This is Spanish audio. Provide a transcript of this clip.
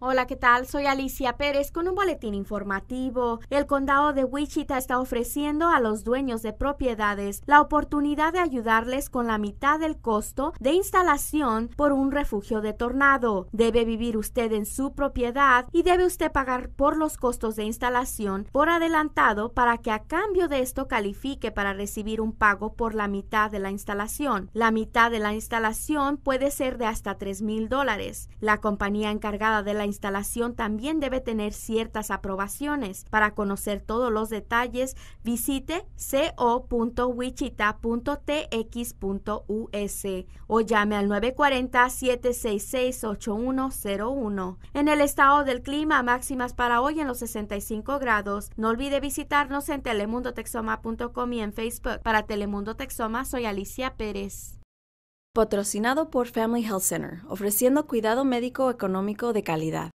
Hola, ¿qué tal? Soy Alicia Pérez con un boletín informativo. El condado de Wichita está ofreciendo a los dueños de propiedades la oportunidad de ayudarles con la mitad del costo de instalación por un refugio de tornado. Debe vivir usted en su propiedad y debe usted pagar por los costos de instalación por adelantado para que a cambio de esto califique para recibir un pago por la mitad de la instalación. La mitad de la instalación puede ser de hasta $3,000 mil dólares. La compañía encargada de la instalación también debe tener ciertas aprobaciones. Para conocer todos los detalles, visite co.wichita.tx.us o llame al 940-766-8101. En el estado del clima, máximas para hoy en los 65 grados. No olvide visitarnos en telemundotexoma.com y en Facebook. Para Telemundo Texoma, soy Alicia Pérez. Patrocinado por Family Health Center, ofreciendo cuidado médico económico de calidad.